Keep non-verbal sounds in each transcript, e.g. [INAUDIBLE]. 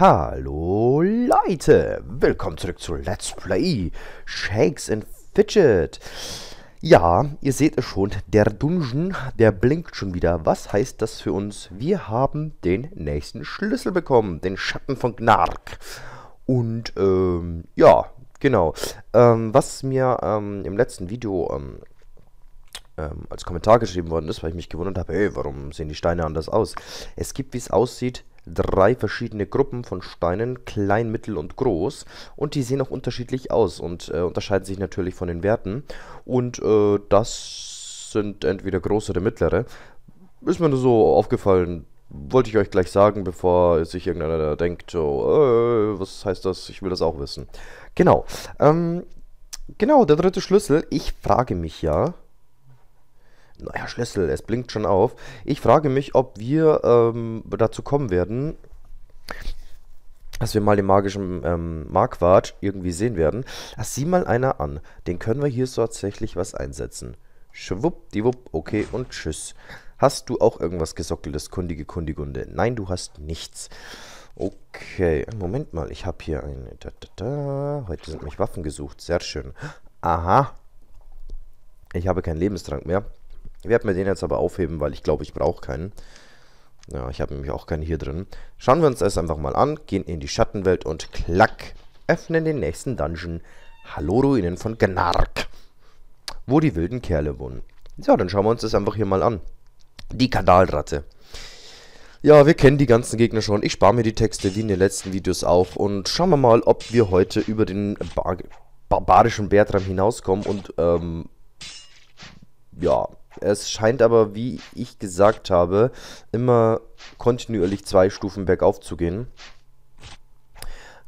Hallo Leute, willkommen zurück zu Let's Play Shakes and Fidget. Ja, ihr seht es schon, der Dungeon, der blinkt schon wieder. Was heißt das für uns? Wir haben den nächsten Schlüssel bekommen, den Schatten von Gnark. Und ähm, ja, genau. Ähm, was mir ähm, im letzten Video ähm, ähm, als Kommentar geschrieben worden ist, weil ich mich gewundert habe, hey, warum sehen die Steine anders aus? Es gibt, wie es aussieht, drei verschiedene Gruppen von Steinen, klein, mittel und groß. Und die sehen auch unterschiedlich aus und äh, unterscheiden sich natürlich von den Werten. Und äh, das sind entweder große oder mittlere. Ist mir nur so aufgefallen, wollte ich euch gleich sagen, bevor sich irgendeiner da denkt, so, äh, was heißt das? Ich will das auch wissen. Genau. Ähm, genau, der dritte Schlüssel. Ich frage mich ja, neuer Schlüssel, es blinkt schon auf. Ich frage mich, ob wir ähm, dazu kommen werden, dass wir mal den magischen ähm, Marquardt irgendwie sehen werden. Ach, sieh mal einer an. Den können wir hier tatsächlich was einsetzen. Schwuppdiwupp, okay und tschüss. Hast du auch irgendwas gesockeltes, kundige Kundigunde? Nein, du hast nichts. Okay, Moment mal, ich habe hier eine... Da, da, da. Heute sind mich Waffen gesucht, sehr schön. Aha, ich habe keinen Lebensdrang mehr. Ich werde mir den jetzt aber aufheben, weil ich glaube, ich brauche keinen. Ja, ich habe nämlich auch keinen hier drin. Schauen wir uns das einfach mal an, gehen in die Schattenwelt und klack, öffnen den nächsten Dungeon. Hallo Ruinen von Gnark, wo die wilden Kerle wohnen. So, dann schauen wir uns das einfach hier mal an. Die Kadalratte. Ja, wir kennen die ganzen Gegner schon. Ich spare mir die Texte wie in den letzten Videos auch. Und schauen wir mal, ob wir heute über den bar barbarischen Bertram hinauskommen und, ähm, ja, es scheint aber, wie ich gesagt habe, immer kontinuierlich zwei Stufen bergauf zu gehen.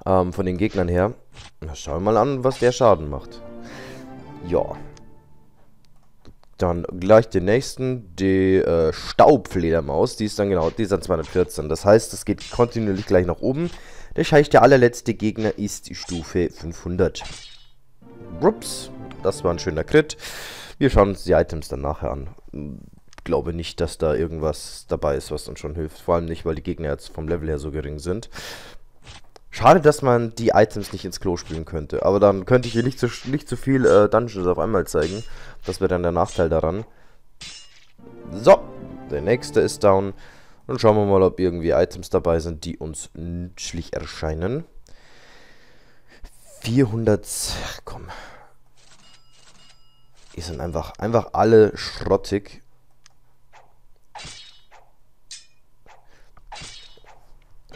Ähm, von den Gegnern her. Na, schauen wir mal an, was der Schaden macht. Ja. Dann gleich den nächsten, die äh, Staubfledermaus. Die ist dann genau, die ist dann 214. Das heißt, es geht kontinuierlich gleich nach oben. Der Scheich, der allerletzte Gegner, ist Stufe 500. Ups, das war ein schöner Crit. Wir schauen uns die Items dann nachher an. Glaube nicht, dass da irgendwas dabei ist, was uns schon hilft. Vor allem nicht, weil die Gegner jetzt vom Level her so gering sind. Schade, dass man die Items nicht ins Klo spielen könnte. Aber dann könnte ich hier nicht zu, nicht zu viel äh, Dungeons auf einmal zeigen. Das wäre dann der Nachteil daran. So, der nächste ist down. Dann schauen wir mal, ob irgendwie Items dabei sind, die uns nützlich erscheinen. 400... Ach, Komm, die sind einfach, einfach alle schrottig.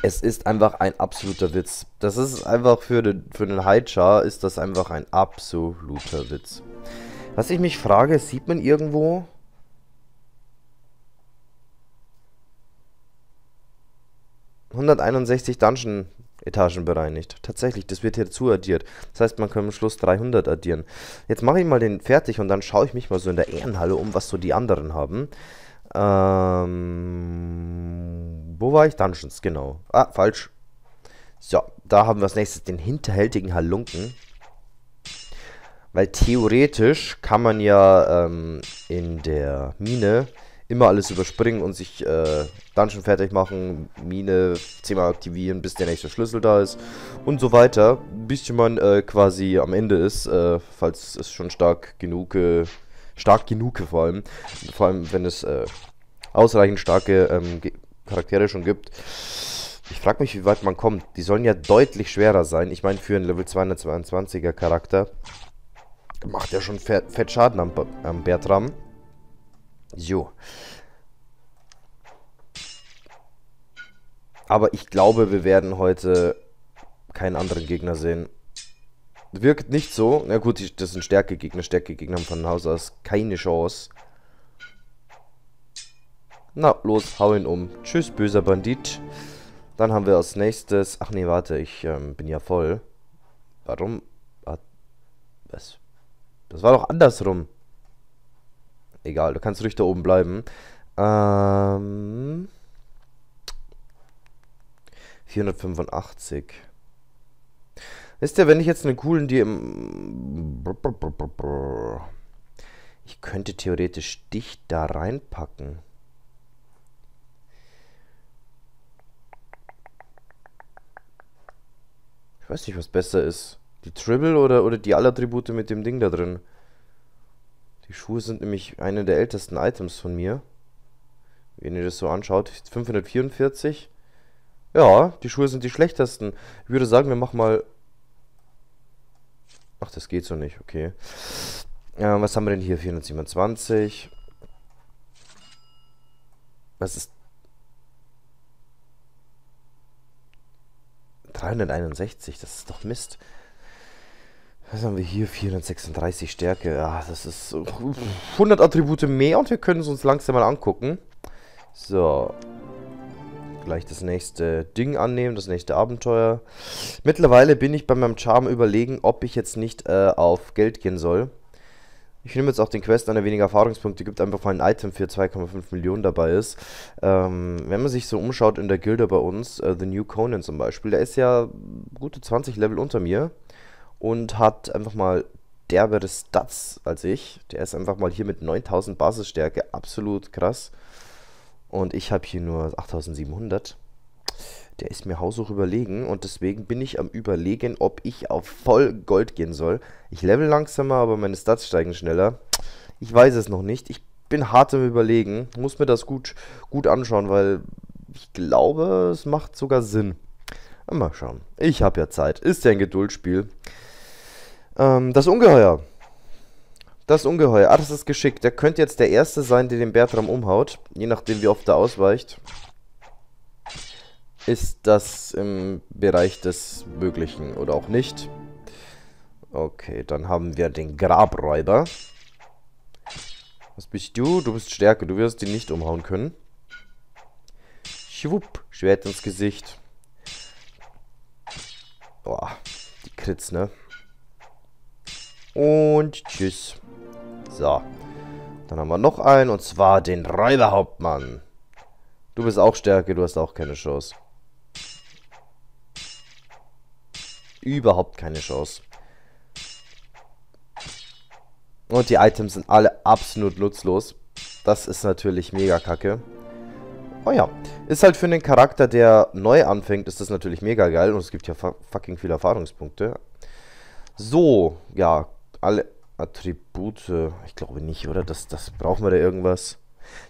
Es ist einfach ein absoluter Witz. Das ist einfach für den, für den Highchar ist das einfach ein absoluter Witz. Was ich mich frage, sieht man irgendwo... ...161 Dungeon Etagen bereinigt. Tatsächlich, das wird hierzu addiert. Das heißt, man kann am Schluss 300 addieren. Jetzt mache ich mal den fertig und dann schaue ich mich mal so in der Ehrenhalle um, was so die anderen haben. Ähm, wo war ich? Dungeons, genau. Ah, falsch. So, da haben wir als nächstes den hinterhältigen Halunken. Weil theoretisch kann man ja ähm, in der Mine immer alles überspringen und sich äh, Dungeon fertig machen, Mine zehnmal aktivieren, bis der nächste Schlüssel da ist und so weiter, bis man äh, quasi am Ende ist, äh, falls es schon stark genug, stark genug vor allem, vor allem wenn es äh, ausreichend starke ähm, Charaktere schon gibt. Ich frage mich, wie weit man kommt. Die sollen ja deutlich schwerer sein. Ich meine, für einen Level 222er Charakter macht er schon fett Schaden am, am Bertram. So. Aber ich glaube, wir werden heute keinen anderen Gegner sehen. Wirkt nicht so. Na gut, das sind stärke Gegner. Stärke Gegner haben von Haus aus keine Chance. Na, los, hau ihn um. Tschüss, böser Bandit. Dann haben wir als nächstes... Ach nee, warte, ich ähm, bin ja voll. Warum? Was? Das war doch andersrum egal, du kannst ruhig da oben bleiben. Ähm, 485. Wisst ihr, wenn ich jetzt einen coolen DM... im... Ich könnte theoretisch dich da reinpacken. Ich weiß nicht, was besser ist. Die Tribble oder, oder die Allattribute mit dem Ding da drin. Die Schuhe sind nämlich eine der ältesten Items von mir. Wenn ihr das so anschaut, 544. Ja, die Schuhe sind die schlechtesten. Ich würde sagen, wir machen mal... Ach, das geht so nicht, okay. Äh, was haben wir denn hier? 427. Was ist... 361, das ist doch Mist. Was haben wir hier? 436 Stärke. Ah, das ist 100 Attribute mehr und wir können es uns langsam mal angucken. So. Gleich das nächste Ding annehmen, das nächste Abenteuer. Mittlerweile bin ich bei meinem Charme überlegen, ob ich jetzt nicht äh, auf Geld gehen soll. Ich nehme jetzt auch den Quest, der weniger Erfahrungspunkte gibt, einfach mal ein Item für 2,5 Millionen dabei ist. Ähm, wenn man sich so umschaut in der Gilde bei uns, äh, The New Conan zum Beispiel, der ist ja gute 20 Level unter mir und hat einfach mal derbere Stats als ich. Der ist einfach mal hier mit 9000 Basisstärke absolut krass. Und ich habe hier nur 8700. Der ist mir haushoch überlegen und deswegen bin ich am überlegen, ob ich auf voll Gold gehen soll. Ich level langsamer, aber meine Stats steigen schneller. Ich weiß es noch nicht. Ich bin hart am überlegen. Muss mir das gut, gut anschauen, weil ich glaube, es macht sogar Sinn. Mal schauen. Ich habe ja Zeit. Ist ja ein Geduldsspiel. Ähm, das Ungeheuer. Das Ungeheuer. Ah, das ist geschickt. Der könnte jetzt der Erste sein, der den Bertram umhaut. Je nachdem, wie oft er ausweicht. Ist das im Bereich des Möglichen oder auch nicht. Okay, dann haben wir den Grabräuber. Was bist du? Du bist Stärke. Du wirst ihn nicht umhauen können. Schwupp. Schwert ins Gesicht. Boah, die Kritz, ne? Und tschüss. So. Dann haben wir noch einen, und zwar den Räuberhauptmann. Du bist auch Stärke, du hast auch keine Chance. Überhaupt keine Chance. Und die Items sind alle absolut nutzlos. Das ist natürlich mega kacke. Oh ja, ist halt für einen Charakter, der neu anfängt, ist das natürlich mega geil. Und es gibt ja fucking viele Erfahrungspunkte. So, ja, alle Attribute. Ich glaube nicht, oder? Das, das brauchen wir da irgendwas.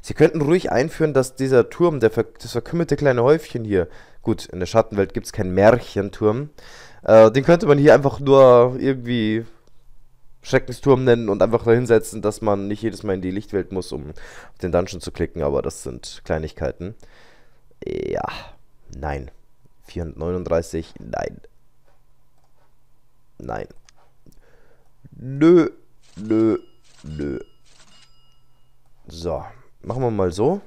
Sie könnten ruhig einführen, dass dieser Turm, der, das verkümmerte kleine Häufchen hier, gut, in der Schattenwelt gibt es keinen Märchenturm, äh, den könnte man hier einfach nur irgendwie Schreckensturm nennen und einfach dahinsetzen, dass man nicht jedes Mal in die Lichtwelt muss, um auf den Dungeon zu klicken, aber das sind Kleinigkeiten. Ja, nein. 439, nein. Nein. Nö, nö, nö. So, machen wir mal so.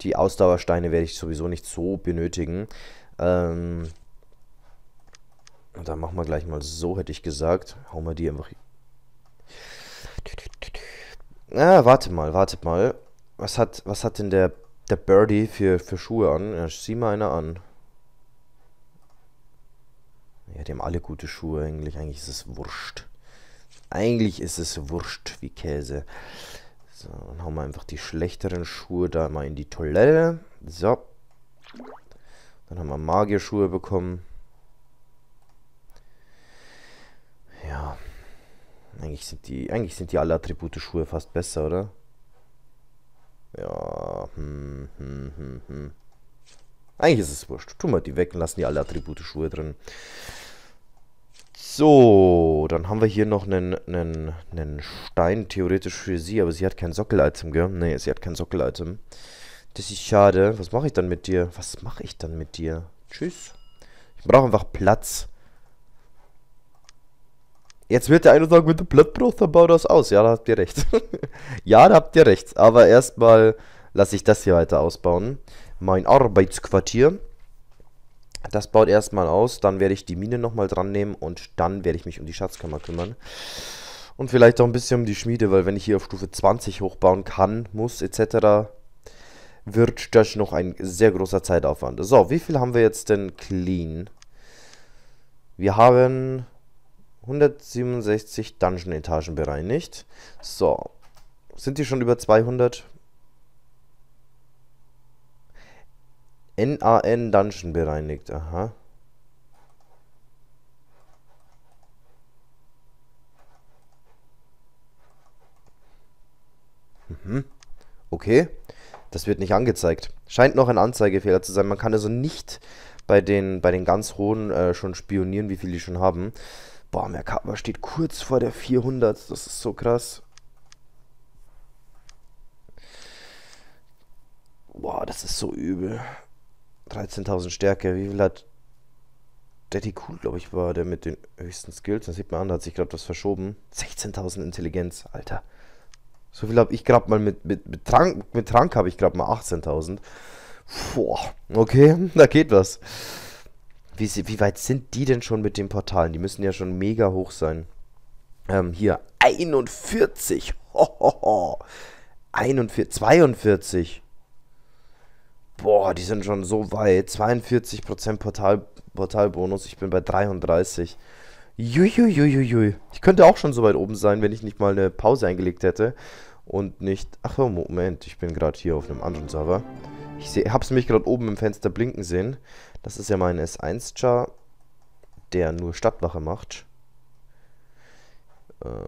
Die Ausdauersteine werde ich sowieso nicht so benötigen. Ähm, dann machen wir gleich mal so, hätte ich gesagt. Hauen wir die einfach... Ah, warte mal, warte mal. Was hat, was hat denn der, der Birdie für, für Schuhe an? Ja, sieh mal einer an. Ja, die haben alle gute Schuhe eigentlich. Eigentlich ist es wurscht. Eigentlich ist es wurscht wie Käse. So, dann haben wir einfach die schlechteren Schuhe da mal in die Toilette. So. Dann haben wir Magierschuhe bekommen. Ja. Eigentlich sind die, eigentlich sind die alle Attribute-Schuhe fast besser, oder? Ja, hm, hm, hm, hm. hm. Eigentlich ist es wurscht. Tun wir die weg und lassen die alle Attribute Schuhe drin. So, dann haben wir hier noch einen, einen, einen Stein, theoretisch für sie, aber sie hat kein Sockel-Item, gell? Nee, sie hat kein Sockel-Item. Das ist schade. Was mache ich dann mit dir? Was mache ich dann mit dir? Tschüss. Ich brauche einfach Platz. Jetzt wird der eine sagen, mit dem Blattbruch, dann bau das aus. Ja, da habt ihr recht. [LAUGHS] ja, da habt ihr recht. Aber erstmal lasse ich das hier weiter ausbauen mein Arbeitsquartier. Das baut erstmal aus, dann werde ich die Mine nochmal dran nehmen und dann werde ich mich um die Schatzkammer kümmern. Und vielleicht auch ein bisschen um die Schmiede, weil wenn ich hier auf Stufe 20 hochbauen kann, muss etc., wird das noch ein sehr großer Zeitaufwand. So, wie viel haben wir jetzt denn clean? Wir haben 167 Dungeon-Etagen bereinigt. So, sind die schon über 200? NAN Dungeon bereinigt, aha. Mhm. Okay. Das wird nicht angezeigt. Scheint noch ein Anzeigefehler zu sein. Man kann also nicht bei den, bei den ganz hohen äh, schon spionieren, wie viel die schon haben. Boah, Merkaba steht kurz vor der 400. Das ist so krass. Boah, das ist so übel. 13.000 Stärke. Wie viel hat Daddy Cool, glaube ich, war der mit den höchsten Skills. Das sieht man an, da hat sich gerade was verschoben. 16.000 Intelligenz, Alter. So viel habe ich gerade mal mit, mit, mit Trank, mit Trank habe ich gerade mal 18.000. Boah, okay, [LAUGHS] da geht was. Wie, wie weit sind die denn schon mit den Portalen? Die müssen ja schon mega hoch sein. Ähm, hier, 41. [LAUGHS] Hohoho. 41, 42. Boah, die sind schon so weit. 42% Portal, Portalbonus. Ich bin bei 33. Juiuiuiui. Ich könnte auch schon so weit oben sein, wenn ich nicht mal eine Pause eingelegt hätte. Und nicht... Ach, Moment. Ich bin gerade hier auf einem anderen Server. Ich seh, hab's mich gerade oben im Fenster blinken sehen. Das ist ja mein S1-Char, der nur Stadtwache macht. Ähm,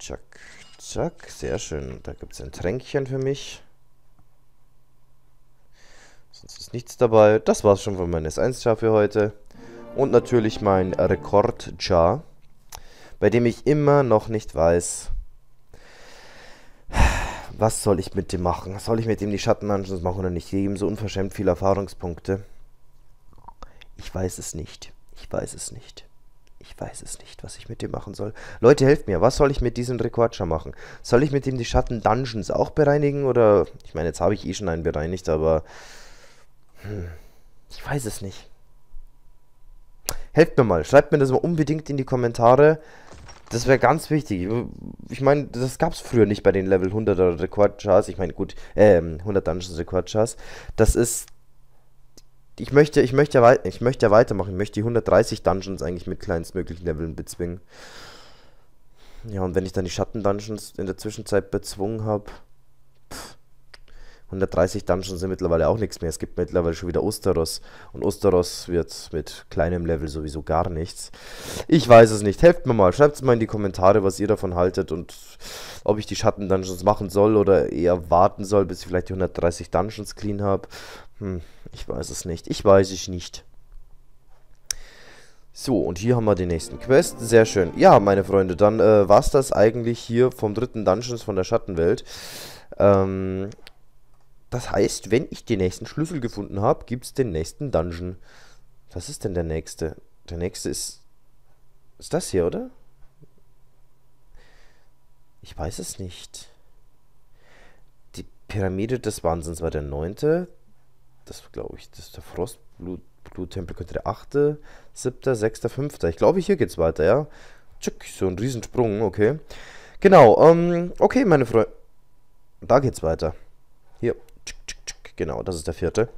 zack, zack. Sehr schön. Da gibt's ein Tränkchen für mich. Sonst ist nichts dabei. Das war's schon von meinem S1-Char für heute. Und natürlich mein Rekord-Char, bei dem ich immer noch nicht weiß, was soll ich mit dem machen? Soll ich mit dem die Schatten-Dungeons machen oder nicht? Ich gebe ihm so unverschämt viele Erfahrungspunkte. Ich weiß es nicht. Ich weiß es nicht. Ich weiß es nicht, was ich mit dem machen soll. Leute, helft mir. Was soll ich mit diesem Rekordscher machen? Soll ich mit dem die Schatten Dungeons auch bereinigen? Oder, ich meine, jetzt habe ich eh schon einen bereinigt, aber hm, ich weiß es nicht. Helft mir mal. Schreibt mir das mal unbedingt in die Kommentare. Das wäre ganz wichtig. Ich meine, das gab es früher nicht bei den Level 100er Rekordchars. Ich meine, gut, ähm, 100 Dungeons Rekordchars. Das ist ich möchte, ich möchte, ich möchte weitermachen. Ich möchte die 130 Dungeons eigentlich mit kleinstmöglichen Leveln bezwingen. Ja, und wenn ich dann die Schatten-Dungeons in der Zwischenzeit bezwungen habe, 130 Dungeons sind mittlerweile auch nichts mehr. Es gibt mittlerweile schon wieder Osteros. Und Osteros wird mit kleinem Level sowieso gar nichts. Ich weiß es nicht. Helft mir mal. Schreibt es mal in die Kommentare, was ihr davon haltet. Und ob ich die Schatten-Dungeons machen soll oder eher warten soll, bis ich vielleicht die 130 Dungeons clean habe. Hm, ich weiß es nicht. Ich weiß es nicht. So, und hier haben wir den nächsten Quest. Sehr schön. Ja, meine Freunde, dann äh, war es das eigentlich hier vom dritten Dungeons von der Schattenwelt. Ähm, das heißt, wenn ich den nächsten Schlüssel gefunden habe, gibt es den nächsten Dungeon. Was ist denn der nächste? Der nächste ist... Ist das hier, oder? Ich weiß es nicht. Die Pyramide des Wahnsinns war der neunte. Das glaube ich, das ist der Frostblut. Bluttempel könnte der 8., 7., 6., 5. Ich glaube, hier geht's weiter, ja. Tschick, so ein Riesensprung, okay. Genau, ähm, okay, meine Freunde. Da geht's weiter. Hier. Genau, das ist der vierte.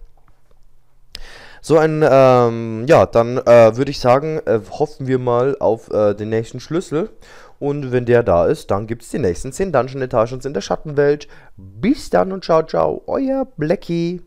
So ein, ähm, ja, dann äh, würde ich sagen, äh, hoffen wir mal auf äh, den nächsten Schlüssel. Und wenn der da ist, dann gibt es die nächsten 10 Dungeon Etagens in der Schattenwelt. Bis dann und ciao, ciao, euer Blackie.